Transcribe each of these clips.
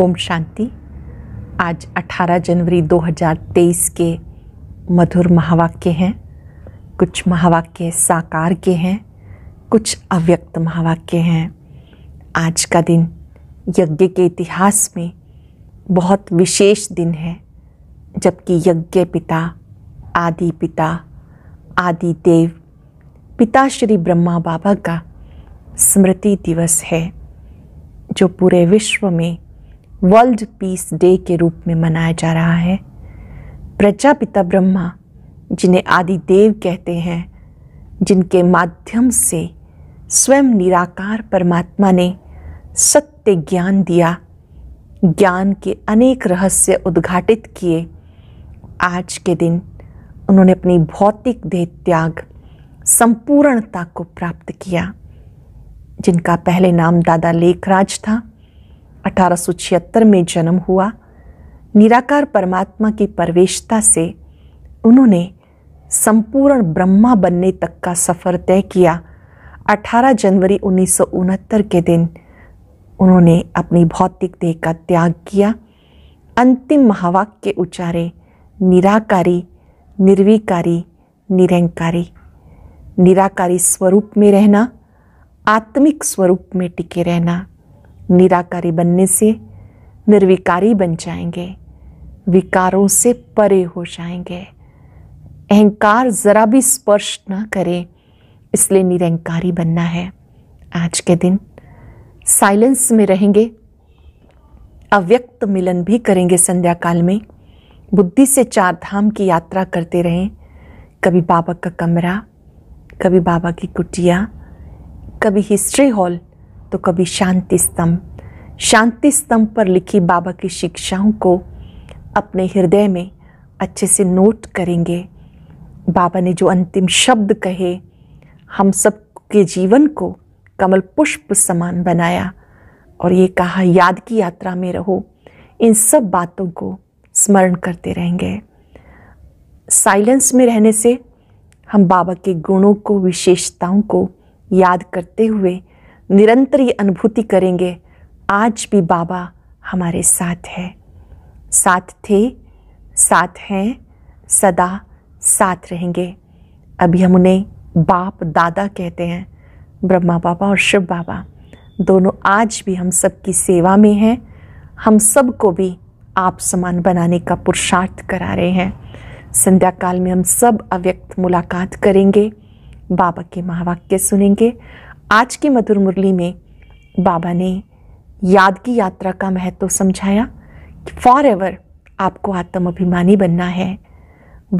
ओम शांति आज 18 जनवरी 2023 के मधुर महावाक्य हैं कुछ महावाक्य साकार के हैं कुछ अव्यक्त महावाक्य हैं आज का दिन यज्ञ के इतिहास में बहुत विशेष दिन है जबकि यज्ञ पिता आदि पिता आदि देव पिता श्री ब्रह्मा बाबा का स्मृति दिवस है जो पूरे विश्व में वर्ल्ड पीस डे के रूप में मनाया जा रहा है प्रजापिता ब्रह्मा जिन्हें आदि देव कहते हैं जिनके माध्यम से स्वयं निराकार परमात्मा ने सत्य ज्ञान दिया ज्ञान के अनेक रहस्य उद्घाटित किए आज के दिन उन्होंने अपनी भौतिक देह त्याग संपूर्णता को प्राप्त किया जिनका पहले नाम दादा लेखराज था अठारह में जन्म हुआ निराकार परमात्मा की परवेशता से उन्होंने संपूर्ण ब्रह्मा बनने तक का सफ़र तय किया 18 जनवरी उन्नीस के दिन उन्होंने अपनी भौतिक देह का त्याग किया अंतिम महावाक्य उचारे निराकारी निर्विकारी निरंकारी निराकारी स्वरूप में रहना आत्मिक स्वरूप में टिके रहना निराकारी बनने से निर्विकारी बन जाएंगे विकारों से परे हो जाएंगे अहंकार ज़रा भी स्पर्श ना करें इसलिए निरंकारी बनना है आज के दिन साइलेंस में रहेंगे अव्यक्त मिलन भी करेंगे संध्या काल में बुद्धि से चार धाम की यात्रा करते रहें कभी बाबा का कमरा कभी बाबा की कुटिया कभी हिस्ट्री हॉल तो कभी शांति स्तंभ शांति स्तंभ पर लिखी बाबा की शिक्षाओं को अपने हृदय में अच्छे से नोट करेंगे बाबा ने जो अंतिम शब्द कहे हम सब के जीवन को कमल पुष्प समान बनाया और ये कहा याद की यात्रा में रहो इन सब बातों को स्मरण करते रहेंगे साइलेंस में रहने से हम बाबा के गुणों को विशेषताओं को याद करते हुए निरंतर ये अनुभूति करेंगे आज भी बाबा हमारे साथ है साथ थे साथ हैं सदा साथ रहेंगे अभी हम उन्हें बाप दादा कहते हैं ब्रह्मा बाबा और शिव बाबा दोनों आज भी हम सब की सेवा में हैं हम सब को भी आप समान बनाने का पुरुषार्थ करा रहे हैं संध्या काल में हम सब अव्यक्त मुलाकात करेंगे बाबा के महावाक्य सुनेंगे आज की मधुर मुरली में बाबा ने याद की यात्रा का महत्व समझाया कि फॉर एवर आपको आत्म अभिमानी बनना है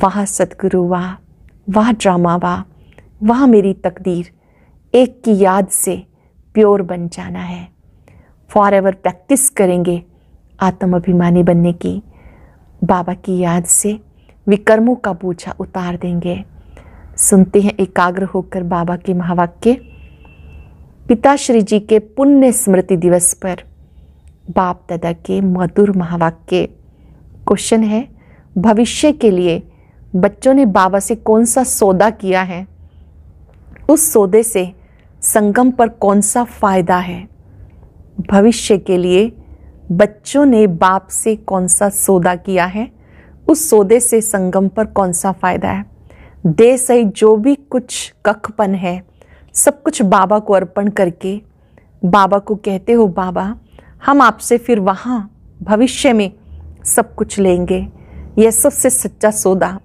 वह सतगुरु वाह वह ड्रामा वाह वह मेरी तकदीर एक की याद से प्योर बन जाना है फॉर एवर प्रैक्टिस करेंगे आत्म अभिमानी बनने की बाबा की याद से विकर्मों का बोझा उतार देंगे सुनते हैं एकाग्र होकर बाबा के महावाक्य पिताश्री जी के पुण्य स्मृति दिवस पर बाप दादा के मधुर महावाक्य क्वेश्चन है भविष्य के लिए बच्चों ने बाबा से कौन सा सौदा किया है उस सौदे से संगम पर कौन सा फायदा है भविष्य के लिए बच्चों ने बाप से कौन सा सौदा किया है उस सौदे से संगम पर कौन सा फायदा है दे सही जो भी कुछ कखपन है सब कुछ बाबा को अर्पण करके बाबा को कहते हो बाबा हम आपसे फिर वहाँ भविष्य में सब कुछ लेंगे यह सबसे सच्चा सौदा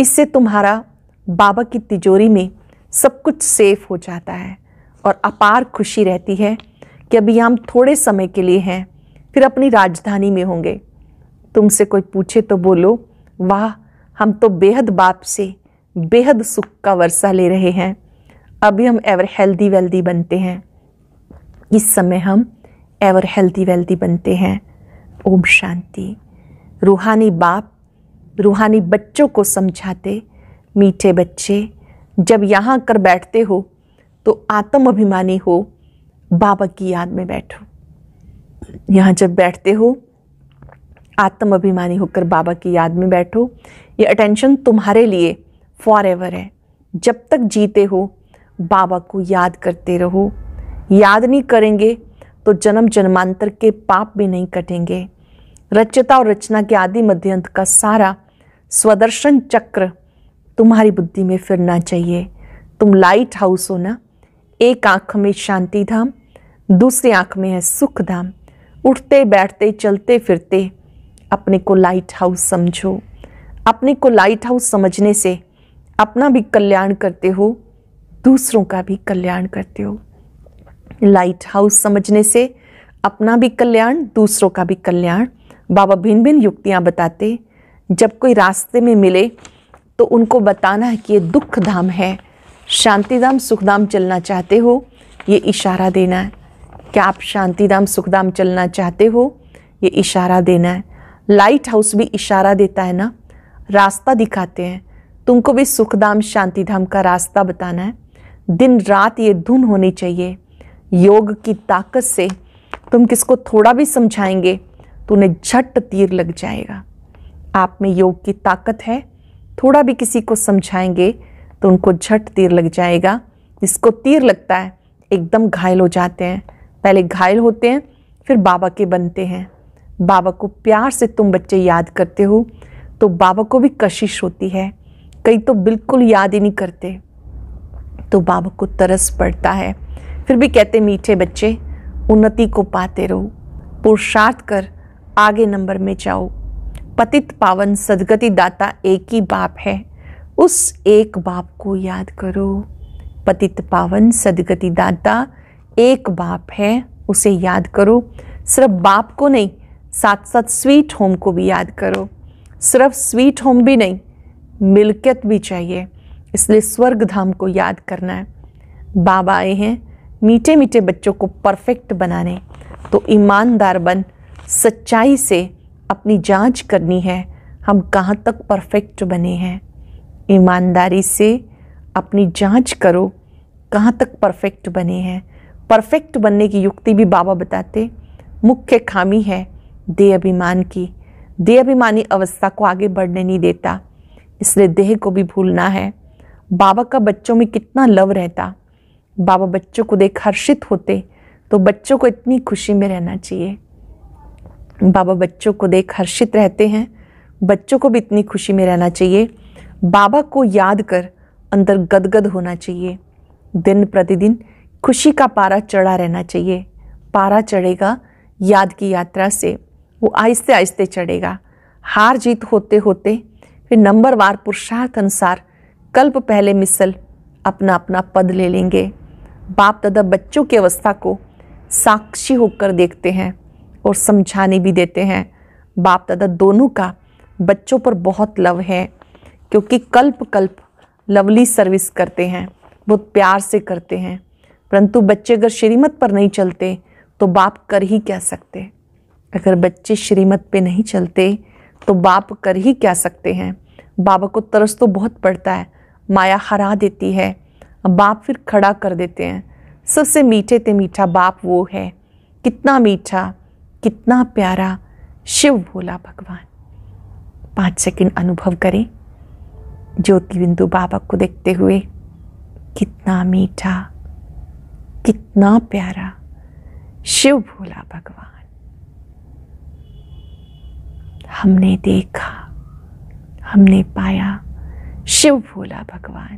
इससे तुम्हारा बाबा की तिजोरी में सब कुछ सेफ हो जाता है और अपार खुशी रहती है कि अभी हम थोड़े समय के लिए हैं फिर अपनी राजधानी में होंगे तुमसे कोई पूछे तो बोलो वाह हम तो बेहद बाप से बेहद सुख का वर्षा ले रहे हैं अभी हम एवर हेल्दी वेल्दी बनते हैं इस समय हम एवर हेल्दी वेल्दी बनते हैं ओम शांति रूहानी बाप रूहानी बच्चों को समझाते मीठे बच्चे जब यहाँ कर बैठते हो तो आत्म अभिमानी हो बाबा की याद में बैठो यहाँ जब बैठते हो आत्म अभिमानी होकर बाबा की याद में बैठो ये अटेंशन तुम्हारे लिए फॉर एवर है जब तक जीते हो बाबा को याद करते रहो याद नहीं करेंगे तो जन्म जन्मांतर के पाप भी नहीं कटेंगे रचता और रचना के आदि मध्यंत का सारा स्वदर्शन चक्र तुम्हारी बुद्धि में फिरना चाहिए तुम लाइट हाउस हो ना एक आंख में शांति धाम दूसरी आंख में है सुख धाम उठते बैठते चलते फिरते अपने को लाइट हाउस समझो अपने को लाइट हाउस समझने से अपना भी कल्याण करते हो दूसरों का भी कल्याण करते हो लाइट हाउस समझने से अपना भी कल्याण दूसरों का भी कल्याण बाबा भिन्न भिन्न युक्तियाँ बताते जब कोई रास्ते में मिले तो उनको बताना है कि ये दुख धाम है शांति धाम सुखधाम चलना चाहते हो ये इशारा देना है क्या आप शांति धाम सुखधाम चलना चाहते हो ये इशारा देना है लाइट हाउस भी इशारा देता है ना रास्ता दिखाते हैं तुमको भी सुखधाम शांति धाम का रास्ता बताना है दिन रात ये धुन होनी चाहिए योग की ताकत से तुम किसको थोड़ा भी समझाएंगे तो उन्हें झट तीर लग जाएगा आप में योग की ताकत है थोड़ा भी किसी को समझाएंगे तो उनको झट तीर लग जाएगा जिसको तीर लगता है एकदम घायल हो जाते हैं पहले घायल होते हैं फिर बाबा के बनते हैं बाबा को प्यार से तुम बच्चे याद करते हो तो बाबा को भी कशिश होती है कई तो बिल्कुल याद ही नहीं करते तो बाप को तरस पड़ता है फिर भी कहते मीठे बच्चे उन्नति को पाते रहो पुरुषार्थ कर आगे नंबर में जाओ पतित पावन सदगति दाता एक ही बाप है उस एक बाप को याद करो पतित पावन सदगति दाता एक बाप है उसे याद करो सिर्फ बाप को नहीं साथ साथ स्वीट होम को भी याद करो सिर्फ स्वीट होम भी नहीं मिल्कियत भी चाहिए इसलिए स्वर्ग धाम को याद करना है बाबा आए हैं मीठे मीठे बच्चों को परफेक्ट बनाने तो ईमानदार बन सच्चाई से अपनी जांच करनी है हम कहाँ तक परफेक्ट बने हैं ईमानदारी से अपनी जांच करो कहाँ तक परफेक्ट बने हैं परफेक्ट बनने की युक्ति भी बाबा बताते मुख्य खामी है देह अभिमान की देह अभिमानी अवस्था को आगे बढ़ने नहीं देता इसलिए देह को भी भूलना है बाबा का बच्चों में कितना लव रहता बाबा बच्चों को देख हर्षित होते तो बच्चों को इतनी खुशी में रहना चाहिए बाबा बच्चों को देख हर्षित रहते हैं बच्चों को भी इतनी खुशी में रहना चाहिए बाबा को याद कर अंदर गदगद होना चाहिए दिन प्रतिदिन खुशी का पारा चढ़ा रहना चाहिए पारा चढ़ेगा याद की यात्रा से वो आहिस्ते आहिस्ते चढ़ेगा हार जीत होते होते फिर नंबरवार पुरुषार्थ अनुसार कल्प पहले मिसल अपना अपना पद ले लेंगे बाप दादा बच्चों की अवस्था को साक्षी होकर देखते हैं और समझाने भी देते हैं बाप दादा दोनों का बच्चों पर बहुत लव है क्योंकि कल्प कल्प लवली सर्विस करते हैं बहुत प्यार से करते हैं परंतु बच्चे अगर श्रीमत पर नहीं चलते तो बाप कर ही क्या सकते अगर बच्चे श्रीमत पे नहीं चलते तो बाप कर ही क्या सकते हैं बाबा को तरस तो बहुत पड़ता है माया हरा देती है बाप फिर खड़ा कर देते हैं सबसे मीठे ते मीठा बाप वो है कितना मीठा कितना प्यारा शिव भोला भगवान पाँच सेकंड अनुभव करें ज्योति बिंदु बाबा को देखते हुए कितना मीठा कितना प्यारा शिव भोला भगवान हमने देखा हमने पाया शिव भोला भगवान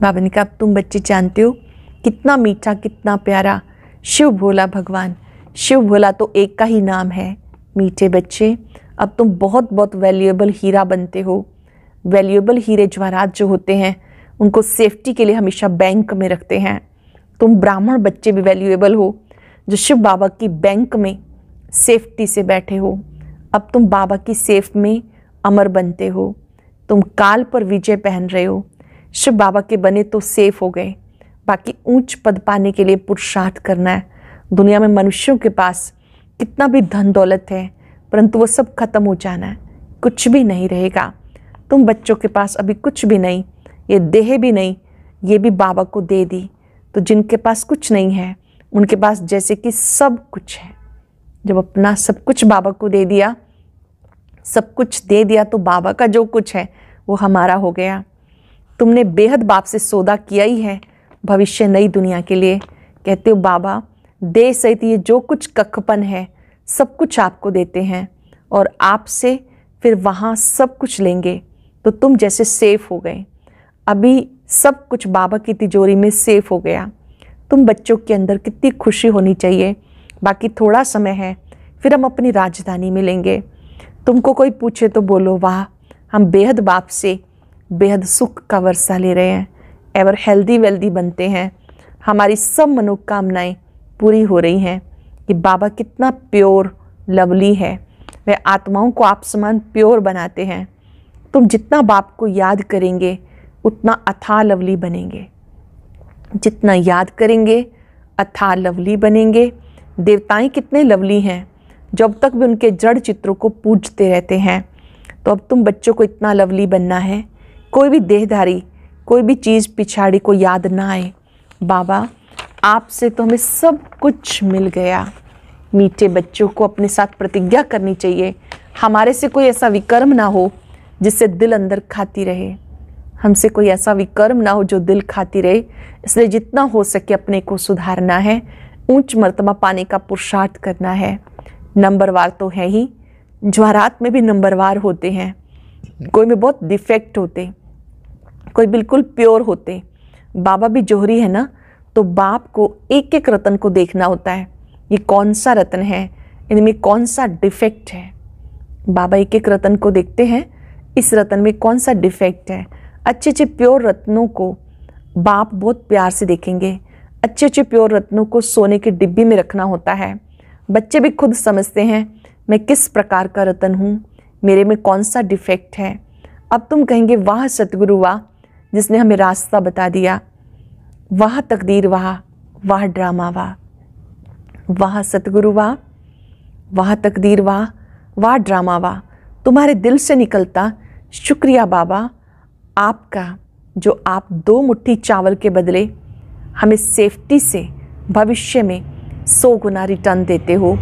बाबा ने कहा तुम बच्चे जानते हो कितना मीठा कितना प्यारा शिव भोला भगवान शिव भोला तो एक का ही नाम है मीठे बच्चे अब तुम बहुत बहुत वैल्यूएबल हीरा बनते हो वैल्यूएबल हीरे जवाहरात जो होते हैं उनको सेफ्टी के लिए हमेशा बैंक में रखते हैं तुम ब्राह्मण बच्चे भी वैल्यूएबल हो जो शिव बाबा की बैंक में सेफ्टी से बैठे हो अब तुम बाबा की सेफ में अमर बनते हो तुम काल पर विजय पहन रहे हो शिव बाबा के बने तो सेफ हो गए बाकी ऊंच पद पाने के लिए पुरुषार्थ करना है दुनिया में मनुष्यों के पास कितना भी धन दौलत है परंतु वो सब खत्म हो जाना है कुछ भी नहीं रहेगा तुम बच्चों के पास अभी कुछ भी नहीं ये देह भी नहीं ये भी बाबा को दे दी तो जिनके पास कुछ नहीं है उनके पास जैसे कि सब कुछ है जब अपना सब कुछ बाबा को दे दिया सब कुछ दे दिया तो बाबा का जो कुछ है वो हमारा हो गया तुमने बेहद बाप से सौदा किया ही है भविष्य नई दुनिया के लिए कहते हो बाबा दे सहित ये जो कुछ कखपन है सब कुछ आपको देते हैं और आपसे फिर वहाँ सब कुछ लेंगे तो तुम जैसे सेफ हो गए अभी सब कुछ बाबा की तिजोरी में सेफ हो गया तुम बच्चों के अंदर कितनी खुशी होनी चाहिए बाकी थोड़ा समय है फिर हम अपनी राजधानी में लेंगे तुमको कोई पूछे तो बोलो वाह हम बेहद बाप से बेहद सुख का वर्षा ले रहे हैं एवर हेल्दी वेल्दी बनते हैं हमारी सब मनोकामनाएं पूरी हो रही हैं कि बाबा कितना प्योर लवली है वह आत्माओं को आप समान प्योर बनाते हैं तुम जितना बाप को याद करेंगे उतना अथा लवली बनेंगे जितना याद करेंगे अथा लवली बनेंगे देवताएं कितने लवली हैं जब तक भी उनके जड़ चित्रों को पूजते रहते हैं तो अब तुम बच्चों को इतना लवली बनना है कोई भी देहधारी कोई भी चीज़ पिछाड़ी को याद ना आए बाबा आपसे तो हमें सब कुछ मिल गया मीठे बच्चों को अपने साथ प्रतिज्ञा करनी चाहिए हमारे से कोई ऐसा विकर्म ना हो जिससे दिल अंदर खाती रहे हमसे कोई ऐसा विकर्म ना हो जो दिल खाती रहे इसलिए जितना हो सके अपने को सुधारना है ऊंच मर्तबा पाने का पुरुषार्थ करना है नंबरवार तो है ही जवाहरात में भी नंबरवार होते हैं कोई में बहुत डिफेक्ट होते कोई बिल्कुल प्योर होते बाबा भी जोहरी है ना तो बाप को एक एक रतन को देखना होता है ये कौन सा रतन है इनमें कौन सा डिफेक्ट है बाबा एक एक रतन को देखते हैं इस रतन में कौन सा डिफेक्ट है अच्छे अच्छे प्योर रत्नों को बाप बहुत प्यार से देखेंगे अच्छे अच्छे प्योर रत्नों को सोने के डिब्बे में रखना होता है बच्चे भी खुद समझते हैं मैं किस प्रकार का रतन हूँ मेरे में कौन सा डिफेक्ट है अब तुम कहेंगे वाह सतगुरु वाह जिसने हमें रास्ता बता दिया वाह तकदीर वाह वाह ड्रामा वाह वाह सतगुरु वाह वाह तकदीर वाह वाह ड्रामा वाह तुम्हारे दिल से निकलता शुक्रिया बाबा आपका जो आप दो मुट्ठी चावल के बदले हमें सेफ्टी से भविष्य में सौ गुना रिटर्न देते हो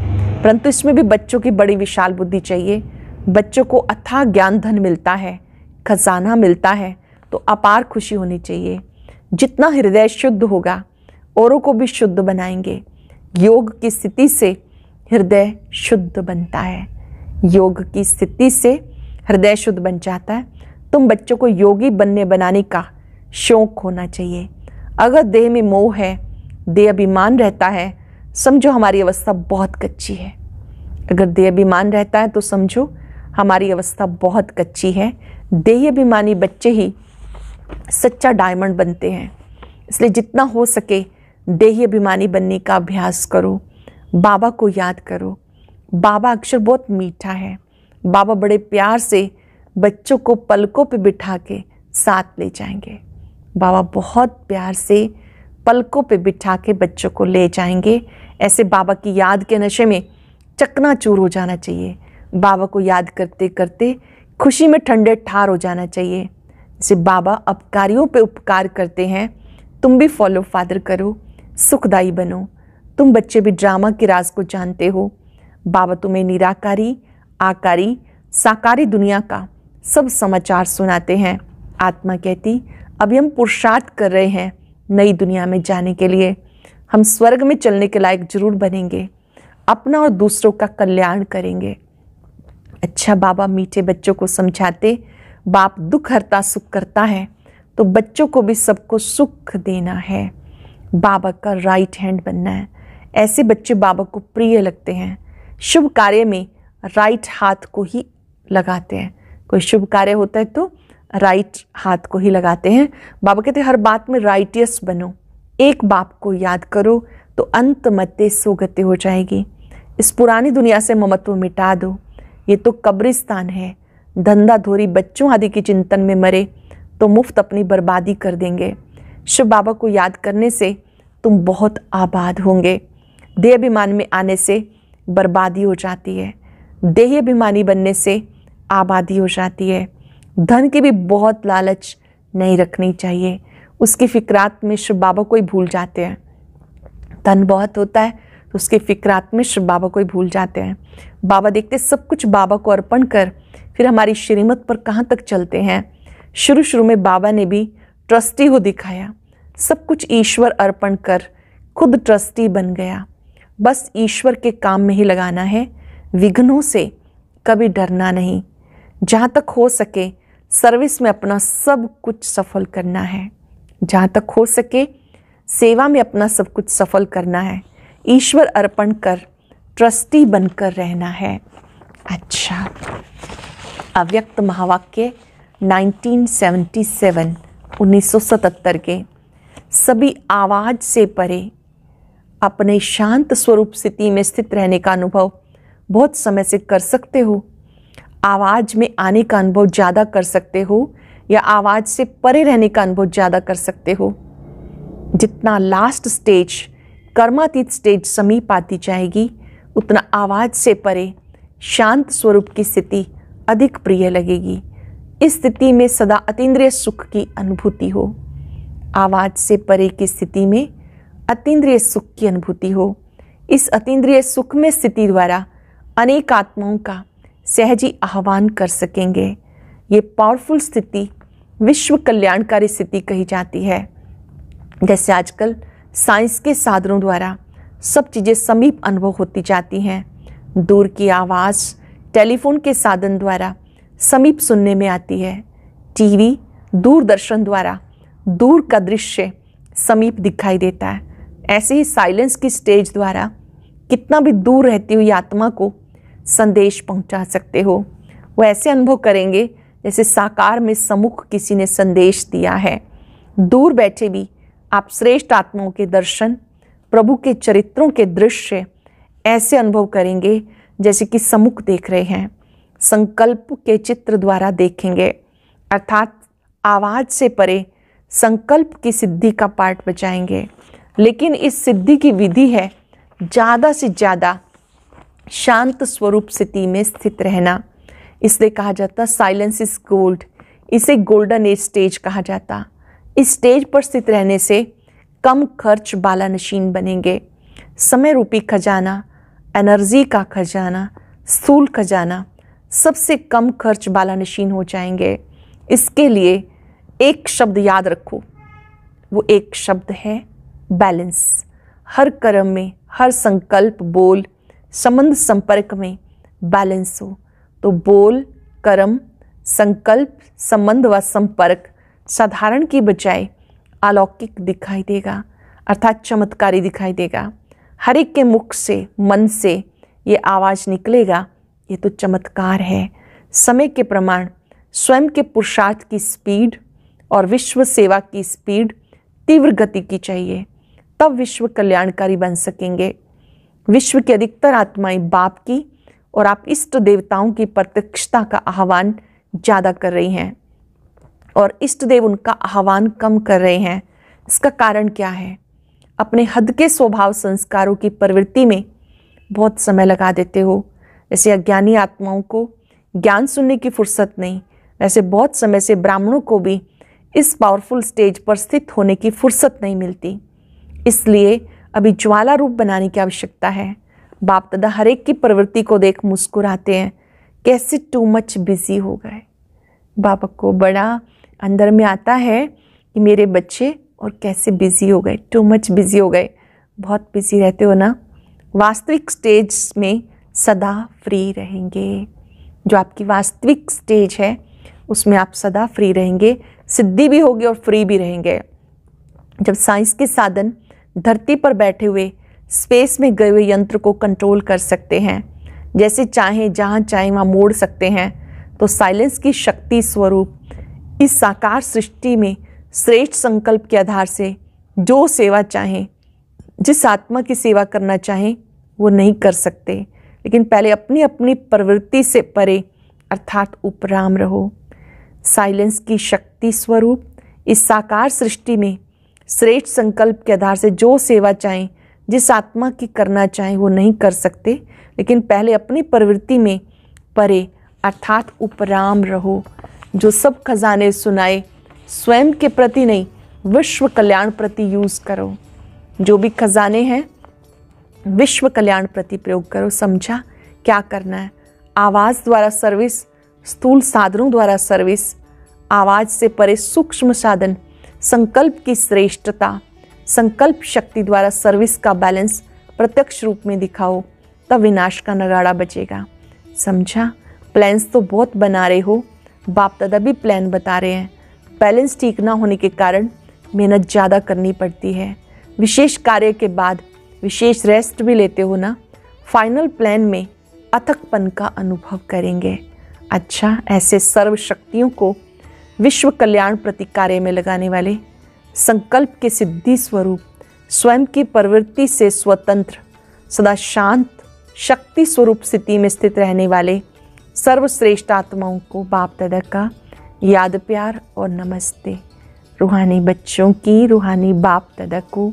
परंतु इसमें भी बच्चों की बड़ी विशाल बुद्धि चाहिए बच्चों को अथाह ज्ञान धन मिलता है खजाना मिलता है तो अपार खुशी होनी चाहिए जितना हृदय शुद्ध होगा औरों को भी शुद्ध बनाएंगे योग की स्थिति से हृदय शुद्ध बनता है योग की स्थिति से हृदय शुद्ध बन जाता है तुम बच्चों को योगी बनने बनाने का शौक होना चाहिए अगर देह में मोह है देह अभिमान रहता है समझो हमारी अवस्था बहुत कच्ची है अगर देह अभिमान रहता है तो समझो हमारी अवस्था बहुत कच्ची है देह अभिमानी बच्चे ही सच्चा डायमंड बनते हैं इसलिए जितना हो सके देही अभिमानी बनने का अभ्यास करो बाबा को याद करो बाबा अक्षर बहुत मीठा है बाबा बड़े प्यार से बच्चों को पलकों पर बिठा के साथ ले जाएंगे बाबा बहुत प्यार से पलकों पर बिठा के बच्चों को ले जाएंगे ऐसे बाबा की याद के नशे में चकना चूर हो जाना चाहिए बाबा को याद करते करते खुशी में ठंडे ठार हो जाना चाहिए जैसे बाबा अपकारियों पे उपकार करते हैं तुम भी फॉलो फादर करो सुखदाई बनो तुम बच्चे भी ड्रामा के राज को जानते हो बाबा तुम्हें निराकारी आकारी साकारी दुनिया का सब समाचार सुनाते हैं आत्मा कहती अभी हम पुरुषार्थ कर रहे हैं नई दुनिया में जाने के लिए हम स्वर्ग में चलने के लायक जरूर बनेंगे अपना और दूसरों का कल्याण करेंगे अच्छा बाबा मीठे बच्चों को समझाते बाप दुख हरता सुख करता है तो बच्चों को भी सबको सुख देना है बाबा का राइट हैंड बनना है ऐसे बच्चे बाबा को प्रिय लगते हैं शुभ कार्य में राइट हाथ को ही लगाते हैं कोई शुभ कार्य होता है तो राइट हाथ को ही लगाते हैं बाबा कहते हैं हर बात में राइटियस बनो एक बाप को याद करो तो अंत मत्ते सोगते हो जाएगी इस पुरानी दुनिया से ममत्व मिटा दो ये तो कब्रिस्तान है धंधा धोरी बच्चों आदि के चिंतन में मरे तो मुफ्त अपनी बर्बादी कर देंगे शिव बाबा को याद करने से तुम बहुत आबाद होंगे देह अभिमान में आने से बर्बादी हो जाती है देह अभिमानी बनने से आबादी हो जाती है धन की भी बहुत लालच नहीं रखनी चाहिए उसकी फ़िक्रात में शिव बाबा को ही भूल जाते हैं धन बहुत होता है तो उसके फ़िक्रात में शिव बाबा को ही भूल जाते हैं बाबा देखते सब कुछ बाबा को अर्पण कर फिर हमारी श्रीमत पर कहाँ तक चलते हैं शुरू शुरू में बाबा ने भी ट्रस्टी को दिखाया सब कुछ ईश्वर अर्पण कर खुद ट्रस्टी बन गया बस ईश्वर के काम में ही लगाना है विघ्नों से कभी डरना नहीं जहाँ तक हो सके सर्विस में अपना सब कुछ सफल करना है जहाँ तक हो सके सेवा में अपना सब कुछ सफल करना है ईश्वर अर्पण कर ट्रस्टी बनकर रहना है अच्छा अव्यक्त महावाक्य 1977 1977 के सभी आवाज़ से परे अपने शांत स्वरूप स्थिति में स्थित रहने का अनुभव बहुत समय से कर सकते हो आवाज़ में आने का अनुभव ज़्यादा कर सकते हो या आवाज़ से परे रहने का अनुभव ज़्यादा कर सकते हो जितना लास्ट स्टेज कर्मातीत स्टेज समीप आती जाएगी उतना आवाज़ से परे शांत स्वरूप की स्थिति अधिक प्रिय लगेगी इस स्थिति में सदा अतीन्द्रिय सुख की अनुभूति हो आवाज़ से परे की स्थिति में अतीन्द्रिय सुख की अनुभूति हो इस अतीन्द्रिय सुख में स्थिति द्वारा अनेक आत्माओं का सहजी आह्वान कर सकेंगे ये पावरफुल स्थिति विश्व कल्याणकारी स्थिति कही जाती है जैसे आजकल साइंस के साधनों द्वारा सब चीज़ें समीप अनुभव होती जाती हैं दूर की आवाज़ टेलीफोन के साधन द्वारा समीप सुनने में आती है टीवी दूरदर्शन द्वारा दूर का दृश्य समीप दिखाई देता है ऐसे ही साइलेंस की स्टेज द्वारा कितना भी दूर रहती हुई आत्मा को संदेश पहुंचा सकते हो वो ऐसे अनुभव करेंगे जैसे साकार में समुख किसी ने संदेश दिया है दूर बैठे भी आप श्रेष्ठ आत्माओं के दर्शन प्रभु के चरित्रों के दृश्य ऐसे अनुभव करेंगे जैसे कि समुख देख रहे हैं संकल्प के चित्र द्वारा देखेंगे अर्थात आवाज़ से परे संकल्प की सिद्धि का पाठ बचाएंगे लेकिन इस सिद्धि की विधि है ज़्यादा से ज़्यादा शांत स्वरूप स्थिति में स्थित रहना इसलिए कहा जाता साइलेंस इज गोल्ड इसे गोल्डन एज स्टेज कहा जाता इस स्टेज पर स्थित रहने से कम खर्च बाला नशीन बनेंगे समय रूपी खजाना एनर्जी का खजाना स्थूल खजाना सबसे कम खर्च बाला नशीन हो जाएंगे इसके लिए एक शब्द याद रखो वो एक शब्द है बैलेंस हर कर्म में हर संकल्प बोल संबंध संपर्क में बैलेंस हो तो बोल कर्म संकल्प संबंध व संपर्क साधारण की बजाय अलौकिक दिखाई देगा अर्थात चमत्कारी दिखाई देगा हर एक के मुख से मन से ये आवाज़ निकलेगा ये तो चमत्कार है समय के प्रमाण स्वयं के पुरुषार्थ की स्पीड और विश्व सेवा की स्पीड तीव्र गति की चाहिए तब विश्व कल्याणकारी बन सकेंगे विश्व की अधिकतर आत्माएं बाप की और आप इष्ट देवताओं की प्रत्यक्षता का आह्वान ज़्यादा कर रही हैं और इष्ट देव उनका आह्वान कम कर रहे हैं इसका कारण क्या है अपने हद के स्वभाव संस्कारों की प्रवृत्ति में बहुत समय लगा देते हो जैसे अज्ञानी आत्माओं को ज्ञान सुनने की फुर्सत नहीं वैसे बहुत समय से ब्राह्मणों को भी इस पावरफुल स्टेज पर स्थित होने की फुर्सत नहीं मिलती इसलिए अभी ज्वाला रूप बनाने की आवश्यकता है बाप दादा हर एक की प्रवृत्ति को देख मुस्कुराते हैं कैसे टू मच बिजी हो गए बाप को बड़ा अंदर में आता है कि मेरे बच्चे और कैसे बिजी हो गए टू मच बिजी हो गए बहुत बिजी रहते हो ना वास्तविक स्टेज में सदा फ्री रहेंगे जो आपकी वास्तविक स्टेज है उसमें आप सदा फ्री रहेंगे सिद्धि भी होगी और फ्री भी रहेंगे जब साइंस के साधन धरती पर बैठे हुए स्पेस में गए हुए यंत्र को कंट्रोल कर सकते हैं जैसे चाहें जहाँ चाहें वहाँ मोड़ सकते हैं तो साइलेंस की शक्ति स्वरूप इस साकार सृष्टि में श्रेष्ठ संकल्प के आधार से जो सेवा चाहें जिस आत्मा की सेवा करना चाहें वो नहीं कर सकते लेकिन पहले अपनी अपनी प्रवृत्ति से परे अर्थात उपराम रहो साइलेंस की शक्ति स्वरूप इस साकार सृष्टि में श्रेष्ठ संकल्प के आधार से जो सेवा चाहें जिस आत्मा की करना चाहे वो नहीं कर सकते लेकिन पहले अपनी प्रवृत्ति में परे अर्थात उपराम रहो जो सब खजाने सुनाए स्वयं के प्रति नहीं विश्व कल्याण प्रति यूज़ करो जो भी खजाने हैं विश्व कल्याण प्रति प्रयोग करो समझा क्या करना है आवाज़ द्वारा सर्विस स्थूल साधनों द्वारा सर्विस आवाज़ से परे सूक्ष्म साधन संकल्प की श्रेष्ठता संकल्प शक्ति द्वारा सर्विस का बैलेंस प्रत्यक्ष रूप में दिखाओ तब विनाश का नगाड़ा बचेगा समझा प्लान्स तो बहुत बना रहे हो बाप दादा भी प्लान बता रहे हैं बैलेंस ठीक ना होने के कारण मेहनत ज़्यादा करनी पड़ती है विशेष कार्य के बाद विशेष रेस्ट भी लेते हो ना फाइनल प्लान में अथकपन का अनुभव करेंगे अच्छा ऐसे सर्वशक्तियों को विश्व कल्याण प्रति कार्य में लगाने वाले संकल्प के सिद्धि स्वरूप स्वयं की प्रवृत्ति से स्वतंत्र सदा शांत शक्ति स्वरूप स्थिति में स्थित रहने वाले सर्वश्रेष्ठ आत्माओं को बाप दादा का याद प्यार और नमस्ते रूहानी बच्चों की रूहानी बाप दादा को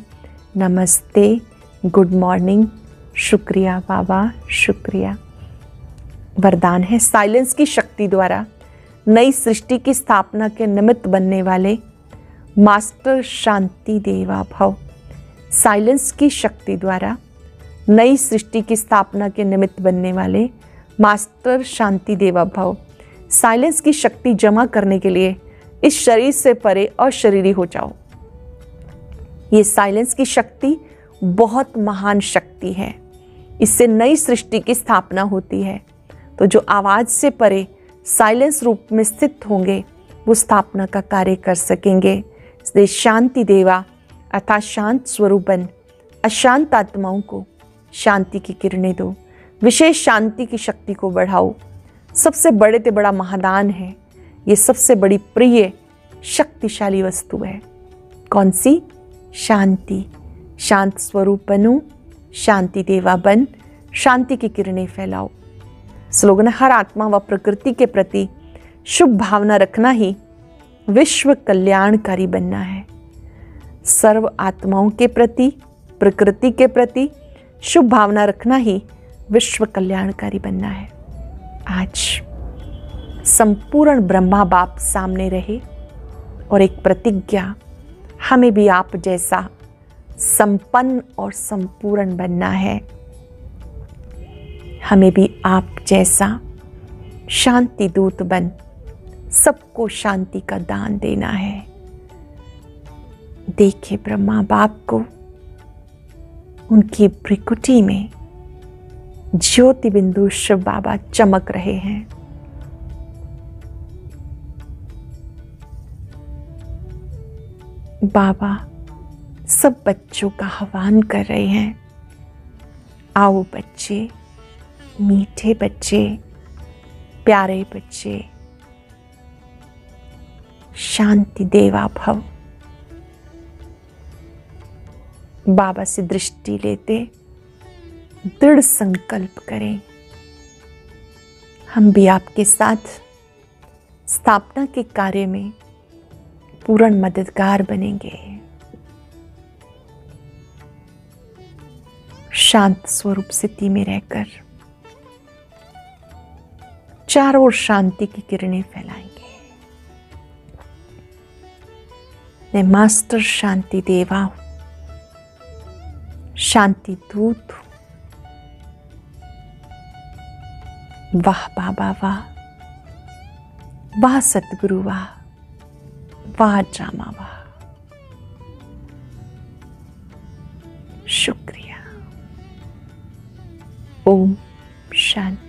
नमस्ते गुड मॉर्निंग शुक्रिया बाबा शुक्रिया वरदान है साइलेंस की शक्ति द्वारा नई सृष्टि की स्थापना के निमित्त बनने वाले मास्टर शांति देवा भव साइलेंस की शक्ति द्वारा नई सृष्टि की स्थापना के निमित्त बनने वाले मास्टर शांति देवा भव साइलेंस की शक्ति जमा करने के लिए इस शरीर से परे और शरीरी हो जाओ ये साइलेंस की शक्ति बहुत महान शक्ति है इससे नई सृष्टि की स्थापना होती है तो जो आवाज़ से परे साइलेंस रूप में स्थित होंगे वो स्थापना का कार्य कर सकेंगे से शांति देवा अर्थात शांत स्वरूप बन अशांत आत्माओं को शांति की किरणें दो विशेष शांति की शक्ति को बढ़ाओ सबसे बड़े ते बड़ा महादान है ये सबसे बड़ी प्रिय शक्तिशाली वस्तु है कौन सी शांति शांत स्वरूप बनो शांति देवा बन शांति की किरणें फैलाओ स्लोगन हर आत्मा व प्रकृति के प्रति शुभ भावना रखना ही विश्व कल्याणकारी बनना है सर्व आत्माओं के प्रति प्रकृति के प्रति शुभ भावना रखना ही विश्व कल्याणकारी बनना है आज संपूर्ण ब्रह्मा बाप सामने रहे और एक प्रतिज्ञा हमें भी आप जैसा संपन्न और संपूर्ण बनना है हमें भी आप जैसा शांति दूत बन सबको शांति का दान देना है देखे ब्रह्मा बाप को उनकी भ्रिकुटी में ज्योति बिंदु शिव बाबा चमक रहे हैं बाबा सब बच्चों का आह्वान कर रहे हैं आओ बच्चे मीठे बच्चे प्यारे बच्चे शांति देवा भव बाबा से दृष्टि लेते दृढ़ संकल्प करें हम भी आपके साथ स्थापना के कार्य में पूर्ण मददगार बनेंगे शांत स्वरूप स्थिति में रहकर चारों ओर शांति की किरणें फैलाएं मास्टर शांति देवा शांति दूत वाह बाबा वाह वाह सतगुरु वाह वाह जामा वाह शुक्रिया ओम शांति